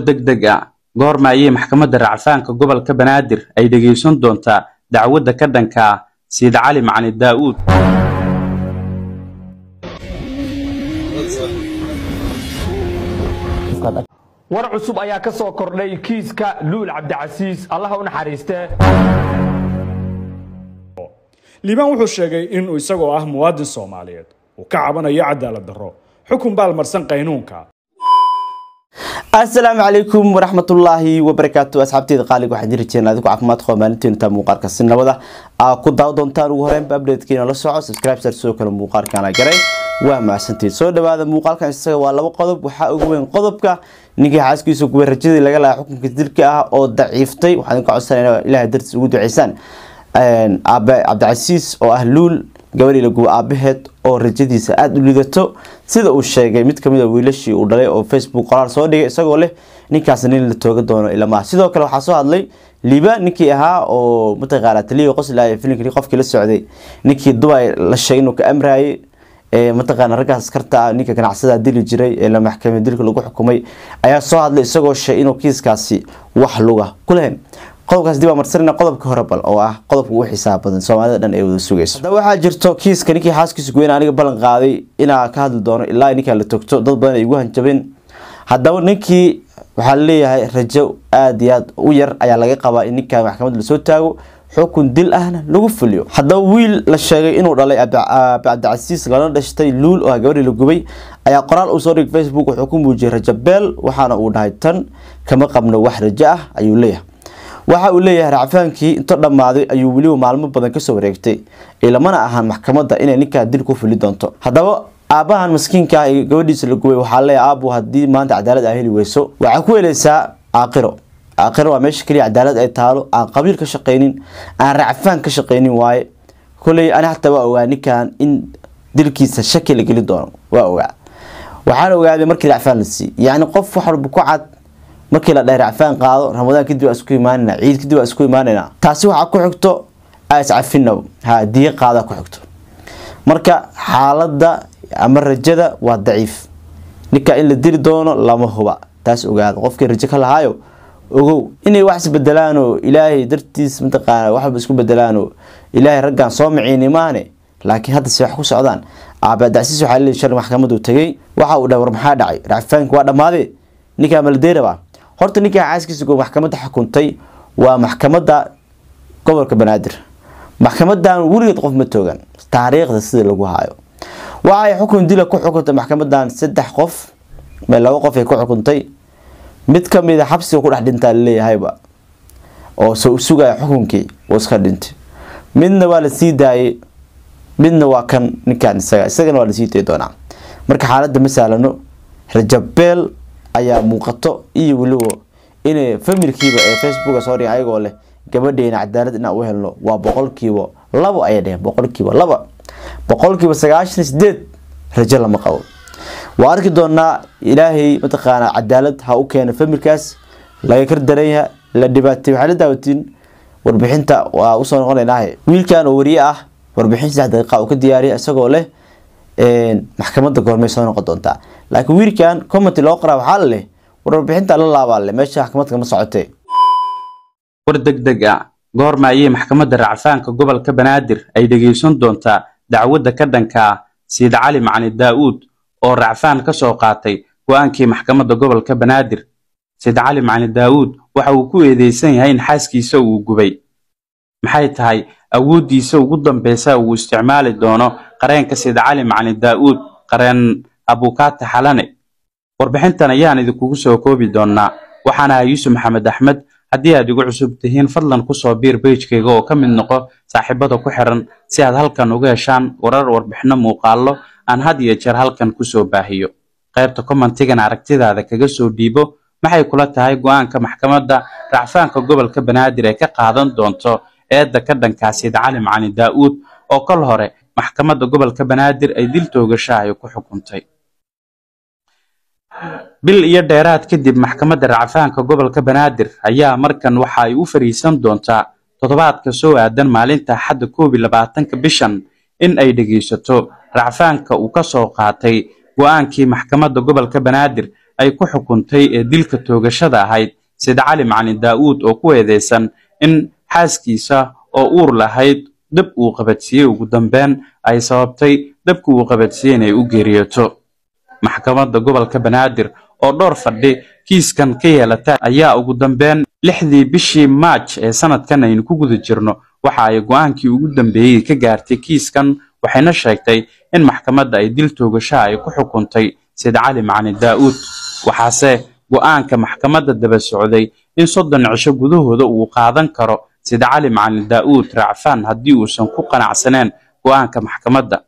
degdeg ah goorma ayay maxkamadda racfaanka gobolka banaadir ay dhegaysan doontaa dacwadda ka dhanka siid cali macali daa'uud war cusub ayaa ka soo kordhay kiiska luul cabdicasiis allaha u naxariiste liibaan wuxuu sheegay inuu isagoo ah muwaadin soomaaliyeed uu ka cabanayo cadaalad darro xukun baal marsan qaynuunka asalaamu calaykum waraxmatullaahi wabarakaatu asxaabteeda qaaliga waxaan jiri jireen adigu caafimaad qaba maalinteenta muuqaalka si nabada aa ku daawo ugu horreynba updatekiina la soco subscribe sar sidoo kale muuqaalkaana garay waa mahadsantihiin soo dhawaada muuqaalkan isaga waa laba qodob waxaa ugu weyn qodobka ninkii xaaskiisa kuwa rajadii laga lahaa xukunka dilka ah oo daciiftay waxaan idinka codsanayna ilahay dartiis ugu duceysaan aabe cabdicasiis oo ah luul gabadhii laguwa aabaheed oo rajadiisa aada u lidato sida uu sheegay mid kamida ah wiilashii uu dhalay oo facebook qoraal soo dhigay isagoo leh ninkaas nin la tooga doono ilamaha sidoo kale waxaa soo hadlay liba ninkii ahaa oo mataqaana taliyo qoslay filimkii qofkii la socday ninkii dubai la sheegay inuu ka amraayay mataqaana raggaas askarta ah ninka ganacsada dili jiray ee la maxkamay dilka lagu xukumay ayaa soo hadlay isagoo sheegay inuu kiiskaasi wax luga ku qodobkaas dib aa marsanayna qodobka hore bal oo ah qodobka ugu xisaab badan soomaalida dhan ay wada sugayso haddaba waxaa jirto kiiska ninkii xaaskiisa guweyne aniga ballan qaaday inaa ka hadli doono ilaa ninkaa la togto dad badan ay ugu hanjabeen haddaba ninkii waxaa laleeyahay rajo aada iyo aad u yar ayaa laga qabaa in ninkan maxkamad lasoo taago xukun dil ahna lagu fuliyo haddaba wiil la sheegay inuu dhalay ah, abdicasiis lana dhashtay luul oo gabadhii la gubay ayaa qoraal uu soo dhigay facebook wuxuu ku muujiyay rajo waxaana uu dhahay tan kama qabno wax rajo ah ayuu leeyahay waxa uu leeyahay racfaankii inta dhammaaday ayuu weliba maalmo badan kasoo wareegtay ilamana ahaan maxkamadda inay ninkaa dil ku fuli doonto haddaba aabbahan maskiinka ah ee gabadhiisa la gubay waxaa leeyahay aabbu haddii maanta cadaalad aa heli weyso waxaa ku heleysaa caaqiro caaqiro waa meesha keliya cadaalad ay taalo aan qabiil ka shaqaynin aan racfaan ka shaqaynin waaye kolley ani hataa waa ogaa ninkan in dilkiisa shaki la geli doono waa ogaa waxaan ogaaday markii racfaan la siiy yacni qof wax walba ku cad markii la dheeracfaan qaado ramadaan kadib waa isku imaanana ciid kadib waa isku imaanana taasi waxaa ku xigto aiscafinow ha diyo qaada ku xigto marka xaaladda ama rajada waa daciif ninka in la diri doono lama huba taas ogaada qofkii rajo ka lahaayo ogow inay wax isbedelaanoo ilaahay dartiis mataqaana waxba isku bedelaanoo ilaahay raggan soo miciini maane laakiin hadda se wax ku socdaan aabaadacsiis waxaa leeyihi shar maxkamaduu tegey waxa uu dhahay war maxaa dhacay racfaanki waa dhammaadee ninkaa maladeyrabaa horta ninkii caaskiisa maxkamadda xukuntay waa maxkamadda gobolka banaadir maxkamadan weligeed qof ma toogan taariikhda sida lagu haayo waxay xukun dila ku xukuntay maxkamadan saddex qof me laba qof ay ku xukuntay mid ka mida ah xabsiga ku dhex dhintaa laleeyahayba oo se sugaya xukunkii oo iska dhintay midna waa la sii daayay midna waa kan ninkaan isaga isagana waa lasii dayi doonaa marka xaaladda ma sahlano rajabeel ayaa muuqato iyo weliba inay familkiiba ee facebook soo dhigay ayagoo leh gabadheena cadaalad inaan u helno waa boqolkiiba labo ayay dheheen boqolkiiba laba boqolkiiba sagaashan iyo sideed rajo lama qabo waa arki doonaa ilaahay mataqaanaa cadaalad ha u keena familkaas laga kar daranyaha la dhibaatay waxaa la daawatiin warbixinta waa usoo noqonaynaahe wiilkan oo wariye ah warbixin saddex daqiiqa u ka diyaariya isagoo leh maxkamada goormay soo noqon doontaa laakiin wiilkan commenty loo qoraa waxaa la leh warbixinta la laabaa leh meesha maxkamad kama socote war degdeg ah goorma ayay maxkamadda racfaanka gobolka banaadir ay dhegaysan doontaa dacwadda ka dhankaa siid cali macali daa'uud oo racfaan ka soo qaatay go'aankii maxkamadda gobolka banaadir siid cali macali daa'uud waxa uu ku eedeysan yahay in xaaskiisa uu gubay maxay tahay awooddiisa ugu dambaysa uu isticmaali doono qareenka sida cali macalin daa'uud qareen abukaata xalane warbixintan ayaan idinkugu soo koobi doonaa waxaan ahay yuusuf maxamed axmed haddii aad igu cusub tihiin fadlan ku soo biir beijkayga oo ka mid noqo saaxiibada ku xiran si aad halkan uga heshaan warar warbixino muuqaallo aan had iyo jeer halkan kusoo baahiyo qaybta kommentigan aragtidaada kaga soo dhiibo maxay kula tahay go'aanka maxkamadda racfaanka gobolka banaadir ee ka qaadan doonto eedda ka dhankaa sayid cali macalin daa'uud oo kol hore maxkamadda gobolka banaadir ay dil toogashaayo ku xukuntay bil iyo dheeraad kadib maxkamadda racfaanka gobolka banaadir ayaa markan waxa ay u fariisan doontaa toddobaadka soo aadan maalinta xadda koob labaatanka bishan in ay dhegaysato racfaanka uu ka soo qaatay go'aankii maxkamadda gobolka banaadir ay ku xukuntay ee dilka toogashada ahayd sayid cali macalin daa'uud oo ku eedeysan in xaaskiisa oo uur lahayd dab uu qabadsiiyey ugu dambeen ay sababtay dabka uu qabadsiiyey inay u geeriyooto maxkamadda gobolka banaadir oo dhowr fadhi kiiskan ka yeelata ayaa ugu dambeen lixdii bishii maaj ee sannadkan aynu ku guda jirno waxa ay go'aankii ugu dambeeyey ka gaartay kiiskan waxayna sheegtay in maxkamadda ay dil toogashaha ay ku xukuntay sayid cali macali daa'uud waxaase go'aanka maxkamadda daba socday in soddon cisho gudahooda uu qaadan karo sida cali macalin daa'uud racfaan haddii uusan ku qanacsaneen go'aanka maxkamadda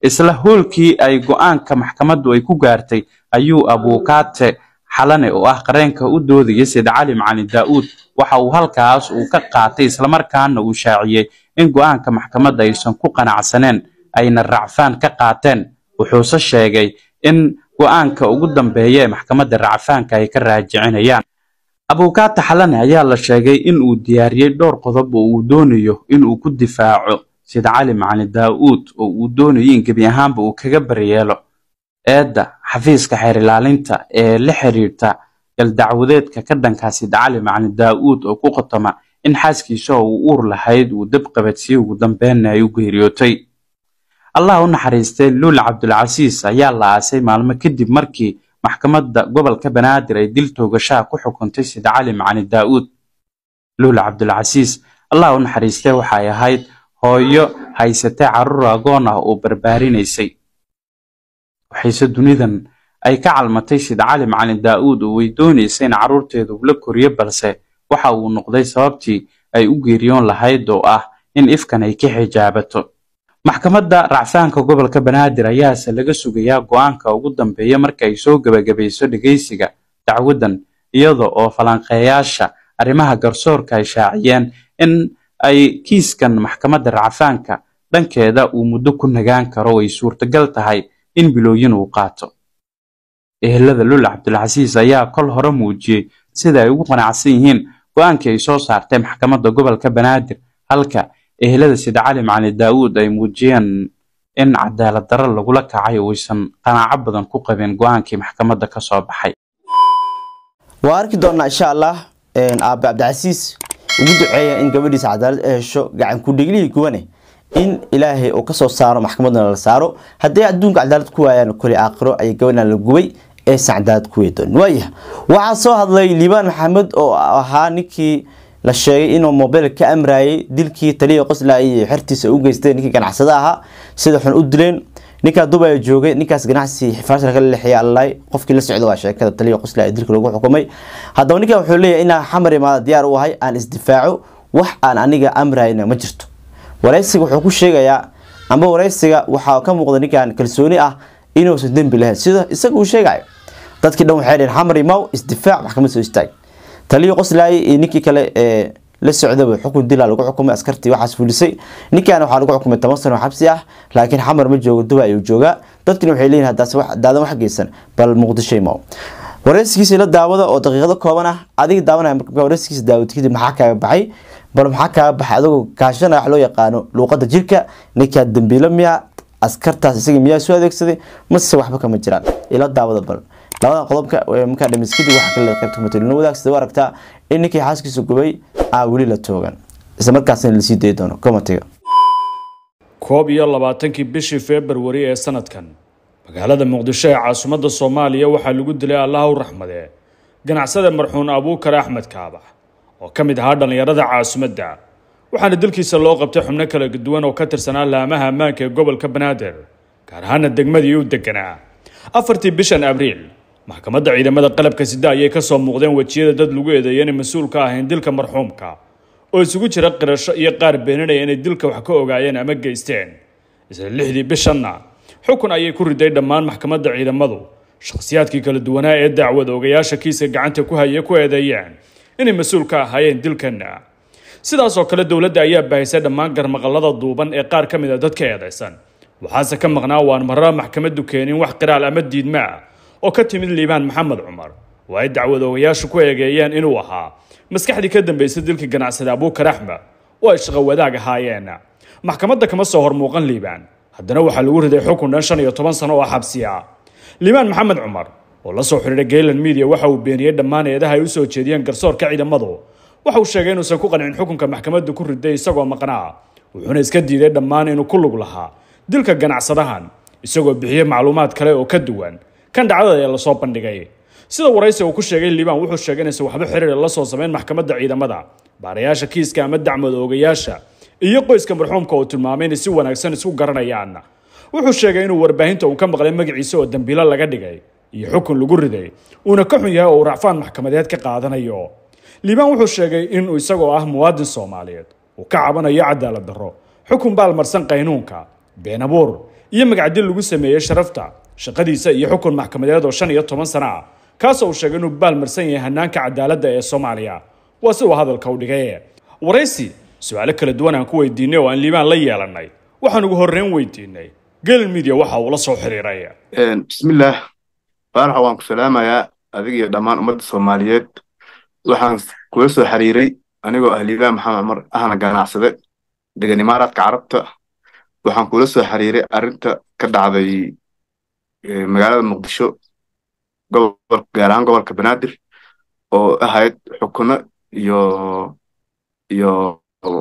isla hoolkii ay go'aanka maxkamaddu ay ku gaartay ayuu abuukaate xalane oo ah qareenka u doodaya sayid cali macalin daa'uud waxa uu halkaas uu ka qaatay islamarkaana uu shaaciyey in go'aanka maxkamadda aysan ku qanacsaneen ayna racfaan ka qaateen wuxuuse sheegay in go'aanka ugu dambeeya ee maxkamadda racfaanka ay ka raajicinayaan abuukaata xalan ayaa la sheegay in uu diyaariyey dhowr qodob oo uu doonayo in uu ku difaaco sida cali macali daa'uud oo uu doonayo in gebi ahaanba uu kaga baryeelo eedda xafiiska xeer ilaalinta ee la xiriirta galdacwadeedka ka dhankaa dhankaasida cali macali daa'uud oo ku qotoma in xaaskiisa oo uu uur lahayd uu dab qabadsiye ugu dambeenna ay u geeriyootay allah u naxariistay luul cabdulcasiis ayaa la aasay maalmo kadib markii maxkamadda gobolka banaadir ay dil toogashaha ku xukuntay sida cali macani daa'uud luula cabdulcasiis allah u naxariistee waxay ahayd hooyo haysatay caruur agoon ah uu barbaarinaysay waxayse dunidan ay ka calmatay sida cali macani daa'uud oo way doonaysay in carruurteedu la koriyo balse waxa uu noqday sababtii ay u geeriyoon lahayd oo ah in ifkan ay ka xijaabato maxkamadda racfaanka gobolka banaadir ayaase laga sugayaa go'aanka ugu dambeeya marka ay soo gebagabayso dhegaysiga dacwadan iyada oo falanqeeyaasha arrimaha garsoorka ay shaaciyeen in ay kiiskan maxkamadda racfaanka dhankeeda uu muddo ku nagaan karo oo ay suurtagal tahay in bilooyin uu qaato ehelada lul cabdulcasiis ayaa kol hore muujiyey sida ay ugu qanacsan yihiin go'aankii ay soo saartay maxkamadda gobolka banaadir halka ehelada sida cali macali daawuud ay muujiyeen in cadaalad darra lagula kacay uusan qanaaco badan ku qabin go-aankii maxkamadda ka soo baxay waa arki doonaa insha allah aabe cabdicasiis ugu duceeya in gabadhiisa cadaalad ay hesho gacan ku dhiglihii kuwane in ilaahay uu kasoo saaro maxkamaddana la saaro hadday adduunka cadaalad ku waayaan kole aakhiro ayay gabadhana la gubay aysan cadaalad ku weedoon waayah waxaa soo hadlay liibaan maxamed oo ahaa ninkii la sheegay inuu mobil ka amraayay dilkii taliya qoslaa iyo xertiisa u geystay ninkii ganacsada ahaa sida xun u dileen ninkaa dubaya joogay ninkaas ganacsi faashal kala leexaya allay qofkii la socda waa sheekada taliya qoslaa ee dilka lagu xukumay haddaba ninkan wuxuu leeyahay inaa xamar imaada diyaar u ahay aan isdifaaco wax aan aniga amraayna ma jirto waraysiga wuxuu ku sheegayaa amba waraysiga waxaa ka muuqda ninkan kalsooni ah inuusan dembi lahayn sida isaga uu sheegayo dadkii dhan waxay dheen xamar imaw isdifaac maxkamad soo istaag taliyo qoslaay iyo eh, ninkii kale ee eh, la socdaba xukun dilaa lagu xukumay askartii waxaas fulisay ninkan waxaa lagu xukumay toban sano xabsi ah laakiin xamar ma joogo duba ayuu joogaa dadkina waxay leeyihin haddaase daadan wax geysan bal muqdishoy maa wareysigiisa la daawada oo daqiiqado kooban ah adiga daawanaya marka wareysigiisa daawad kadib maxaa kaaga baxay bal maxaa kaaga baxay adigoo kaashanaya wax loo yaqaano luuqada jirka ninkaa dambiilo miyaa askartaas isaga miyaa soo adeegsaday mase waxba kama jiraan ila daawada bal labada qodobka markaa dhamis waxa kale qaybta matulina wadaag sida aragtaa in ninkii xaaskiisa gubay aa weli la toogan isla markaasina lasii dayi doono komatiga koob iyo labaatankii bishii februari ee sanadkan magaalada muqdisho ee caasimadda soomaaliya waxaa lagu dilay allaha u raxmade ganacsada marxuun abuukar axmed kaabax oo ka mid ahaa dhallinyarada caasimadda waxaana dilkiisa loo qabtay xubno kala duwan oo ka tirsanaa laamaha ammaanka ee gobolka banaadir gaar ahaana degmadii u deganaa afartii bishan abriil maxkamadda ciidamada qalabka sida ayay ka soo muuqdeen wejiyada dad lagu eedeeya inay mas-uul ka ahayn dilka marxuumka oo isugu jira qirasho iyo qaar beeninaya inay dilka wax ka ogaayeen ama geysteen isla lixdii bishanna xukun ayay ku riday dhammaan maxkamadda ciidamadu shakhsiyaadkii kala duwanaa ee dacwad ogayaasha kiiska gacanta ku hayay ku eedeeyeen inay mas-uul ka ahaayeen dilkanna sidaasoo kale dowladda ayaa bahisay dhammaan garmaqallada duuban ee qaar ka mid a ah dadka eedaysan waxaase ka maqnaa waan marara maxkamaddu keenin wax qiraal ama diidmaa ah oo ka timid liibaan maxamed cumar oo ay dacwadoogayaashu ku eegeeyeen inuu ahaa maskaxdii ka dambaysay dilka ganacsada abuukar axmed oo ay shaqo wadaag ahaayeen maxkamadda kama soo hormuuqan liibaan haddana waxaa lagu riday xukun dhan shan iyo toban sano oo xabsiya liibaan maxamed cumar oo la soo xidhiidha gaylan midia waxa uu beeniyey dhammaan eedaha ay u soo jeediyeen garsoorka ciidamadu waxa uu sheegay inuusan ku qancin xukunka maxkamadda ku riday isagoo maqnaa wuxuuna iska diiday dhammaan inuu ku lug lahaa dilka ganacsadahan isagoo bixiye macluumaad kale oo ka duwan kan dhacdada ee lasoo bandhigay sida waraysi uu ku sheegay liban wuxuu sheegay inaysan waxba xiriir la soo sameyn maxkamadda ciidamada baarayaasha kiiska ama dacmada oogayaasha iyo qoyska marxuumka uu tilmaamay inay si wanaagsan isku garanayaan wuxuu sheegay inuu warbaahinta uu ka maqlay magaciisa oo dembiilo laga dhigay iyo xukun lagu riday uuna ka xun yahay oo uu racfaan maxkamadeed ka qaadanayo liban wuxuu sheegay inuu isagoo ah muwaadin soomaaliyeed uu ka cabanayo cadaalad darro xukun baal marsan qaynuunka beenabuur iyo magacdil lagu sameeyey sharafta shaqadiisa iyo xukun maxkamadeed oo shan iyo toban sana ah kaasoo uu sheegay inuu baal marsan yahay hanaanka cadaaladda ee soomaaliya waa siduu hadalka u dhigay waraysi su-aalo kala duwan aan ku weydiinay oo aan liibaan la yeelanay waxaan ugu horreyn weydiinay galil midiya waxa uu la soo xiriiray bismillaah faaraxa waan ku salaamayaa adig iyo dhammaan ummadda soomaaliyeed waxaan kula soo xiriiray anigoo ah liibaan maxamed cumar ahna ganacsade degan imaaraadka carabta waxaan kula soo xiriiray arrinta ka dhacday magaalada muqdisho gaar ahaan gobolka banaadir oo ahayd xukuno iyo iyo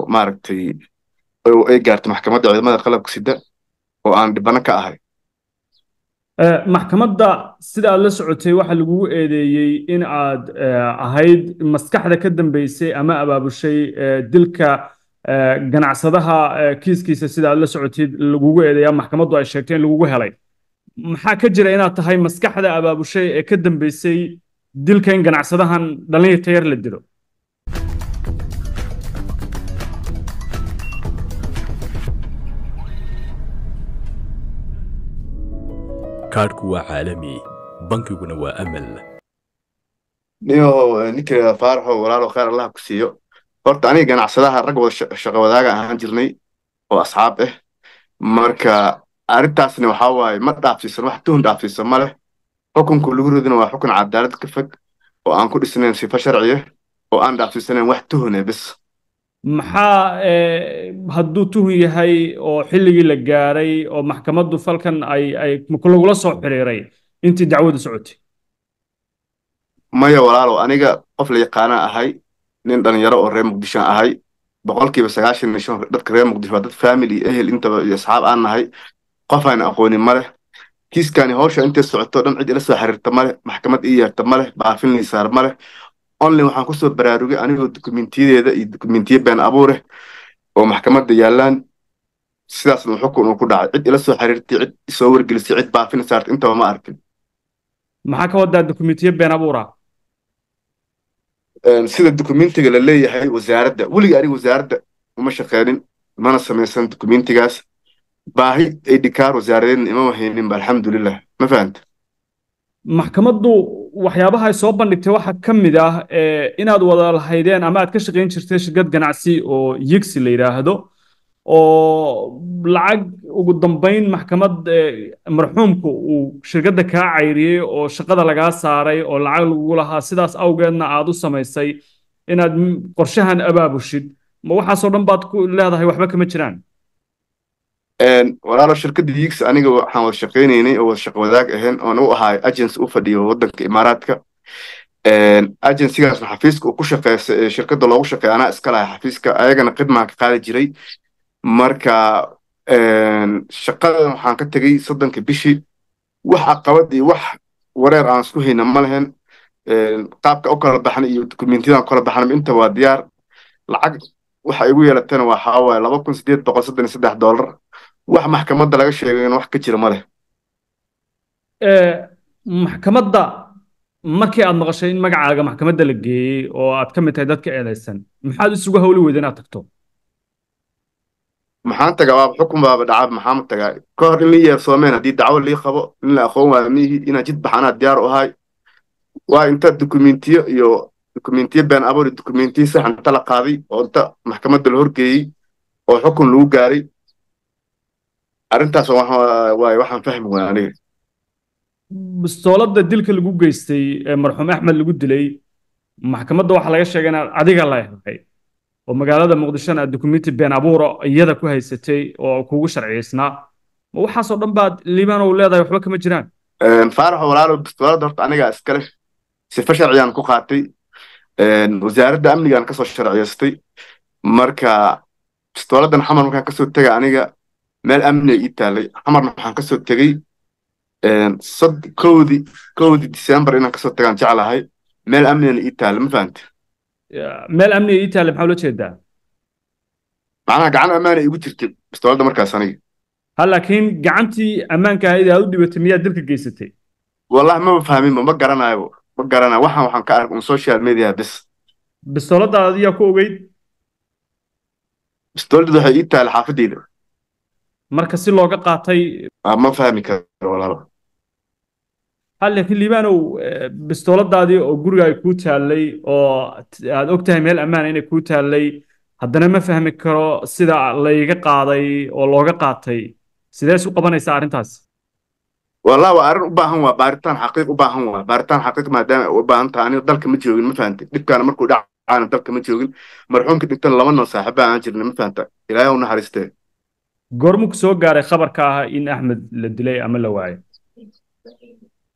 maaragtay ay gaartay maxkamadda ciidamada qalabka sida oo aan dhibano ka ahay maxkamadda sida aad la socotay waxaa lagugu eedeeyey in aad ahayd maskaxda ka dambeysay ama abaabushay dilka ganacsadaha kiiskiisa sida aad la socotid lagugu eedeeya maxkamaddu ay sheegtay in lagugu helay maxaa ka jira inaad tahay maskaxda abaabushay ee ka dambeysay dilka in ganacsadahan dhallinyarta yar la dilo kaadhku waa caalami bankiguna waa amal niyo ninka faaraxo walaalo khayr allaha ku siiyo horta aniga ganacsadaha rag wada shaqo wadaaga ahaan jirnay oo asxaab ah marka arrintaasna waxaa waaye ma dhaafsiisan wax tuhun dhaafsiisan ma leh xukunku lagu ridana waa xukun cadaalad ka fog oo aan ku dhisnayn sifo sharciya oo aan dhaafsiisanayn wax tuhune bis maxaa eh, hadduu tuhun yahay oo xilligii la gaaray oo maxkamaddu falkan ay ay lagula soo xiriiray intii dacwadu socotay maya walaalow aniga qof la yaqaanaa ahay nin dhallinyaro oo reer muqdishoan ahay boqolkiiba sagaashan iyo shan dadka reer muqdisho waa dad family ehel intaba iyo asxaab aan nahay qof aan aqoonin maleh kiiskani howsha intay socoto dhan cid ila soo xiriirta maleh maxkamad ii yeerta maleh baafin lii saar maleh online waxaan kusoo baraarugay anigoo dokumentiyadeeda iyo dokumentiye been abuure oo maxkamadda yaallaan sidaasna xukun uu ku dhacay cid ila soo xiriirtay cid isoo wargelisay cid baafin saartay intaba ma arkin maxaa ka wadaa dokumentiye been abuura sida dokumentiga la leeyahay wasaaradda weligii aniga wasaaradda uma shaqeynin mana samaysan dokumentigaas baahi ay dhikaan wasaaradeedna ima hayninba alxamdulilah ma fahamta maxkamaddu waxyaabahay soo bandhigtay waxaa ka mid ah eh, inaad wada lahaydeen ama aad ka shaqayn jirtay shirkad ganacsi oo yigsi la yidhaahdo oo lacag ugu dambayn maxkamad eh, marxuumku uu shirkadda kaa cayriyey oo shaqada lagaa saaray oo lacag lagugu lahaa sidaas awgeedna aad u samaysay inaad qorshahan abaabushid ma waxaasoo dhan baad ku leedahay waxba kama jiraan walaalo shirkada yigs aniga waxaan wada shaqeynaynay oo wada shaqo wadaag ahayn oon u ahay agency u fadhiyo wadanka imaaraadka agencygaasna xafiiska uu ku shaqeysa ee shirkada loogu shaqeeya anaa iska lahay xafiiska ayagana khidmaan ka qaadi jiray marka shaqadan waxaan ka tegey soddonka bishii wax aqabad iyo wax wareer aan isku hayna ma lahayn qaabka u kala baxna iyo dokumentiyadaan kala baxna inta waa diyaar lacag waxa igu yeelatana waxaa waaye laba kun sideed boqol soddon iyo saddex doolar wax maxkamadda laga sheegay sheegayna wax ka jira ma leh eh, maxkamadda markii aad maqashay in magacaaga maxkamadda la geeyey oo aad ka mid tahay dadka eedaysan maxaad isugu hawli weyda inaad tagto maxaan tagaa waaba xukun baaba dhaca maxaan tagaa ka hor in la yeersoomeen haddii dacwo lii qabo in la aqoon waayo miyihii inaan jid baxanaad diyaar u ahay waa inta dukumentiyo iyo dukumentiyo been abuur iyo dukumentiyo sax inta la qaaday oo inta maxkamadda la horgeeyey oo xukun lagu gaaray arintaas waay waxaan fahmi waaya aniga bistooladda dilka lagu geystay ee marxuum axmed lagu dilay maxkamadda waxaa laga sheegay inaad adiga leedahay oo magaalada muqdishona aad dukumenti been abuura iyada ku haysatay oo kugu sharciyeysnaa ma waxaasoo dhan baad liibaanow leedahay waxba kama jiraan faaraxo walaalo bistooladda horta anigaa iskale sifa sharciyaan ku qaatay wasaaradda amnigaan kasoo sharciyeystay marka bistooladdan xamar markaan kasoo tega aniga meel amni ay ii taalay xamarna waxaan kasoo tegey kowdii kowdii december inaan kasoo tagaan jeclahay meel amnina ii taalay ma fahante meel amni ii taalay maxaa ula jeedaa macnaha gacan ammaana igu jirtay bistoolada markaas aniga ha laakiin gacantii ammaanka ahayd aad u dhibatay miyaad dalka geysatay wallahi maba fahminba ma garanayo ma garanayo waxaan waxaan ka arkay un social media bis bistooladaadiyaa ku ogeyd bistooladu waxay ii taalay xaafadeyda marka si looga qaatay ah, ma fahmi karo walaalo hal eh, bistooladaadii oo guriga ay kuu taallay oo aad og tahay meel ammaana inay kuu taallay haddana ma fahmi karo sida layga qaaday oo looga qaatay sidee isu qabanaysaa arrintaas wallah waa arrin u baahan waa baaritaan xaqiiq u baahan waa baaritaan xaqiiq maadaama u baahan tahay aniga dalka ma joogin ma fahantay dhibkaana markuu dhacaana dalka ma joogin marxuumka dhigtana laba noo saaxiiba aan jirna ma fahanta ilaahay u naxariistee goormuku soo gaaray khabarka ah in axmed la dilay ama la waayo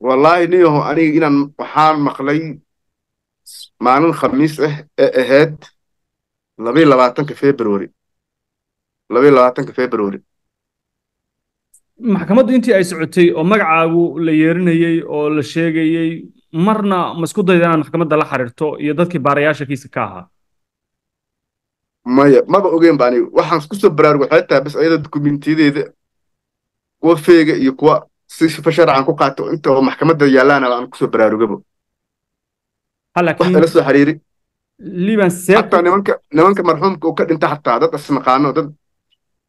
wallaahi niyaho aniga inaan waxaan maqlay maalin khamiis ah eh, ee eh, ahayd labaiyo labaatanka february labiyi labaatanka february maxkamaddu intii ay socotay oo magacaagu la yeerinayey oo la sheegayey marna ma isku dayda inaad maxkamadda la xiriirto iyo dadkii baarayaasha kiiska ka ahaa maya maba ogeyn ba aniga waxaan kusoo baraarugo tahay bas ayada dokumentiyadeeda kuwa feega iyo kuwa si sifa sharcan ku qaato inta oo maxkamadda yaalaana aan kusoo baraarugabo waxala soo xiriiri hataa nimanka nimanka marxuumka uu ka dhinta xataa dad isnaqaano dad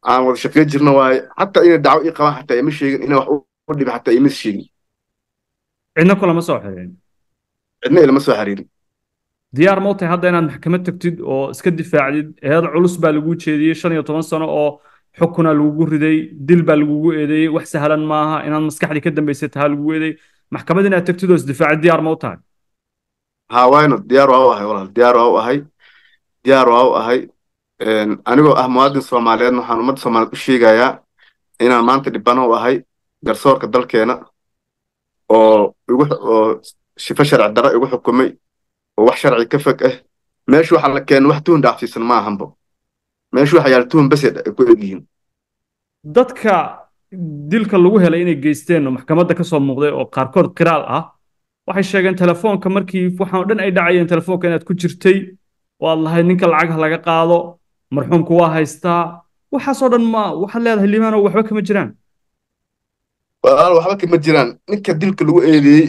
aan wada shaqey jirna waaye xataa inay dacwo ii qabaan xataa ima sheegin ina wax u dhibi xataa ima sheegin cidna kulama soo xiriirin cidna ilama soo xiriirin diyaar ma u tahay hadda inaad maxkamad tagtid oo iska difaacdid eed culus baa laguu jeediyey shan iyo toban sano oo xukuna lagugu riday dil baa lagugu eedeeyey wax sahlan maaha inaad maskaxdii ka dambaysata ha lagugu eedeey maxkamad inaad tagtid oo isdifaacid diyaar ma u tahay ha wayno diyaar waa u ahay walaal diyaar waa u ahay diyaar waa u ahay anigoo ah muwaadin soomaaliyeed waxaan ummadda soomaaliyeed u sheegayaa inaan maanta dhibano u ahay garsoorka dalkeena oo igu oo shifo sharci darra igu xukumay oo wax sharci ka fog ah meeshu waxa la keeno wax tuhun dhaafsiisan ma ahanba meeshu waxa yaal tuhun based ay ku egyihiin dadka dilka lagu helay inay geysteen oo maxkamadda ka soo muuqday oo qaarkood qiraal ah waxay sheegeen telefoonka markii waxaan dhan ay dhacayeen telefoonka inaad ku jirtay oo aad lahayd ninka lacagha laga qaado marxuumku waa haystaa waxaasoo dhan ma waxaad leedahay limaano waxba kama jiraan walaal waxba kama jiraan ninka dilka lagu eedeeyey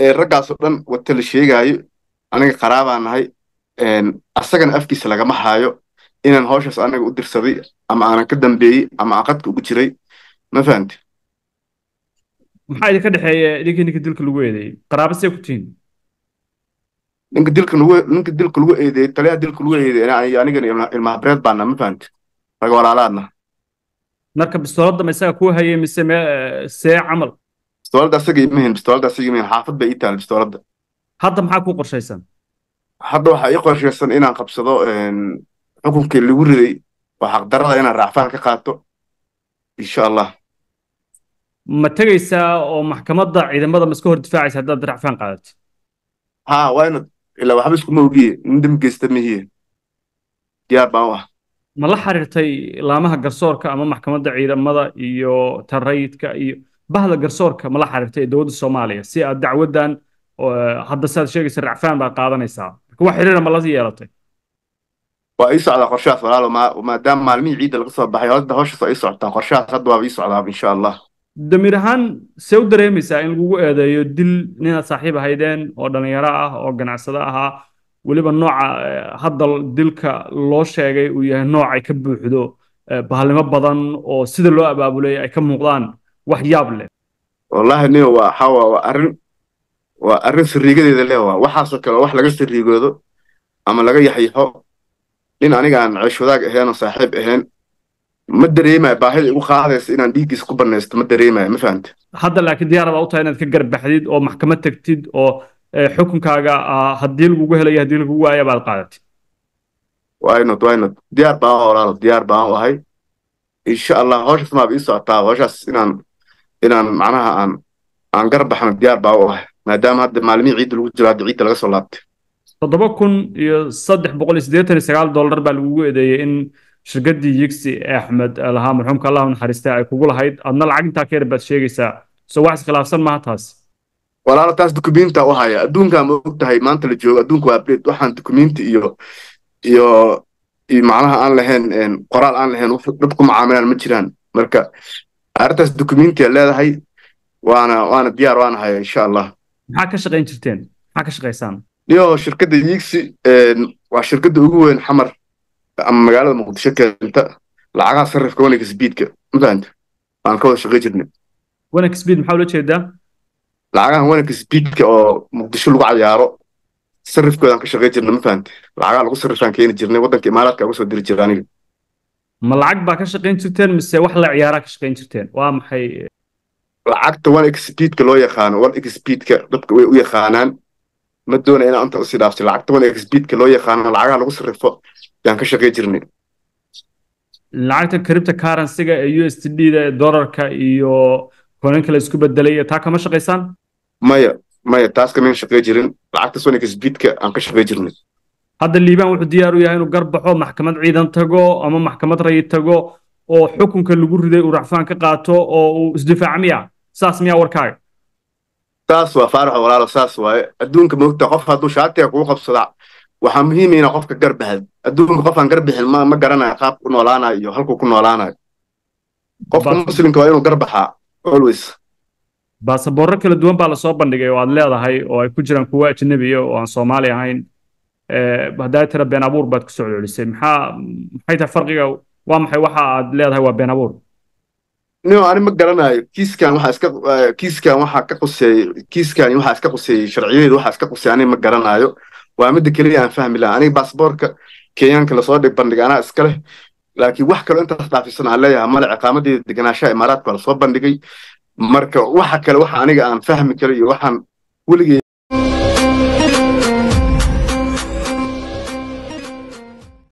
ee raggaasoo dhan wata la sheegaayo aniga qaraabaa nahay asagana afkiisa lagama haayo inaan howshaas anaga u dirsaday ama aanan ka dambeeyey ama aqadka ugu jiray ma fahamti maxaa idinka dhexeeya idinkii ninka dilka lagu eedeeyey qaraaba see ku tihin ninka dilka lagu e, ninka dilka lagu eedeeyey taliyaha dilka lagu eedeeyey anigana ilmahabreed baana ma fahamti raga walaalaadna marka bistooladda ma isaga kuu hayay mise eh, see camal bistooladda asaga imahin bistooladda asaga imahin xaafad bay ii taal bistooladda hadda maxaa ku qorshaysan hadda waxaa ii qorshaysan inaan qabsado xukunkii lagu riday oo xaqdarada inaan raacfaan ka qaato insha allah ma tegaysaa oo maxkamadda ciidamada ma iska hor difaacaysa haddaad racfaan qaadato haa waayna ilaa waxba iskuma ogiye nin geysta mihiye diyaar baan u ah ma la xiriirtay laamaha garsoorka ama maxkamadda ciidamada iyo tan rayidka iyo bahda garsoorka ma la xiriirtay ee dowladda soomaaliya si aad dacwaddan Eh, hadda saad sheegaysa racfaan baad qaadanaysaa marka wax xiriira ma la yeelatay waa ii socdaa qorshahaas walaalo maadaama maalmihii ciidda laga soo baxay horta hawshaas waa ii socotaan qorshahaas hadda waaba ii socdaa insha allah damir ahaan see u dareemaysaa in lagugu eedeeyo dil ninaad saaxiib ahaydeen oo dhallinyaro ah oo ganacsado ahaa weliba nooca eh, hadda dilka loo sheegay uu yahay nooc ay ka buuxdo eh, bahalnimo badan oo sida loo abaabulay ay ka muuqdaan wax yaab leh wallaahi nin waa xawa waa arrin waa arrin leh leewaa waxaasoo kale wax laga sirriigoodo ama laga yaxyaxo nin aniga aan ceeshwadaag wadaag ahayn oo saaxiib ahayn ma dareemaya baahida igu qaadaysa inaan dhiiggiisa ku banaysto ma dareemayo ma fahamta hadda laakiin diyaar baa u tahay inaad ka garbaxdid oo maxkamad tagtid oo eh, xukunkaaga ah, haddii lagugu helayo haddii lagugu waaya baad qaadatid waynod waynod diyaar baa walaalo diyaar baan u ahay insha allah hooshaas maaba ii socotaa hooshaas inaan inaan macnaha aan aan garbaxno diyaar baan u ahay maadaama hadda maalmihii ciidda lagu jiro hadda ciidda laga soo laabtay toddoba kun iyo saddex boqol iyo siddeetan iyo sagaal dollar baa lagugu eedeeyey in shirkadii yigsi axmed lahaa marxuumka allah naxariistaa ay kugu lahayd adna lacag intaa ka yar baad sheegaysaa soo wax iskhilaafsan maaha taas walaala taas dukumiinta u haya adduunkaa ma og tahay maanta la joogo adduunka waa bleed waxaan dukumiinti iyo iyo iyo macnaha aan lahayn qoraal aan lahayn wax dad ku macaamilaan ma jiraan marka arrintaas dukumiinti leedahay waana waana diyaar waana haya insha allah maxaa ka shaqayn jirteen maxaa ka shaqaysaan niyo shirkadda yigsi waa shirkadda ugu weyn xamar ama magaalada muqdisho keenta lacagaha sarifka wanagga sbiidka mafahanta waan ka wada shaqayn jirnay wanagga sbiid maxaa ula jeedaa lacagaha wanagga sbiidka oo muqdisho lagu cayaaro sarifkooda aan ka shaqayn jirnay mafahanta lacagaha lagu sarrifaan keeni jirnay waddanka imaaraadka uga soo diri jira aniga ma lacag baa ka shaqayn jirteen mise wax la ciyaaraa ka shaqayn jirteen waa maxay lacagta one xpeedka loo yaqaano one xpeedka dadka way u yaqaanaan ma doona inaa inta usii lacagta one xpeedka loo yaqaano lacagaha lagu sarrifo yaan ka shaqay jirnay lacagta cripto currencyga ee u s t d da ee dolarka iyo koonanka la isku bedelay taa kama shaqaysaan maya maya taas kamaan shaqay jirin lacagtaas one xpeedka aan ka shaqay jirnay hadda liibaan wuxuu diyaar u yahay inuu garbaxo maxkamad ciidan tago ama maxkamad rayi tago oo xukunka lagu riday uu racfaan ka qaato oo uu isdifaacmiya saas miyaa warkaaga saas waa faaraxo walaalo saas waaye adduunka moogta qof hadduu shaatiga kuu qabsada waxaa muhiima inaa qofka gar adduunka qofaan gar bixin ma garanayo qaabka u noolaanayo iyo halkuu ku noolaanayo qofka muslimka waa inuu garbaxaa baxaa always baasaboorro kala duwan baa lasoo bandhigay oo aad leedahay oo ay ku jiraan kuwo ajnabiya oo aan soomaali ahayn haddaa tira been abuur baad ku soo celcelisay maxaa maxay tahay farqiga waa maxay waxa aad leedahay waa been abuur nio ani ma garanayo kiiskan waxaa iska kiiskan waxaa ka quseeyey kiiskani waxaa iska quseeyey sharciyadeedu waxaa iska quseeyey aniga ma garanayo waa midda keliya aan fahmi laha aniga baasaboorka kenyaanka lasoo dhig bandhiga anaa iska leh laakiin wax kaloo intaas dhaafisan aan leeyahay male ciqaamadeeda deganaashaha imaaraadka waa lasoo bandhigay marka waxa kale waxa aniga aan fahmi karo iyo waxaan weligey